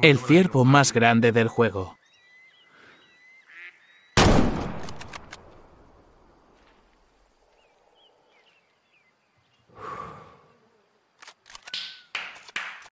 el ciervo más grande del juego.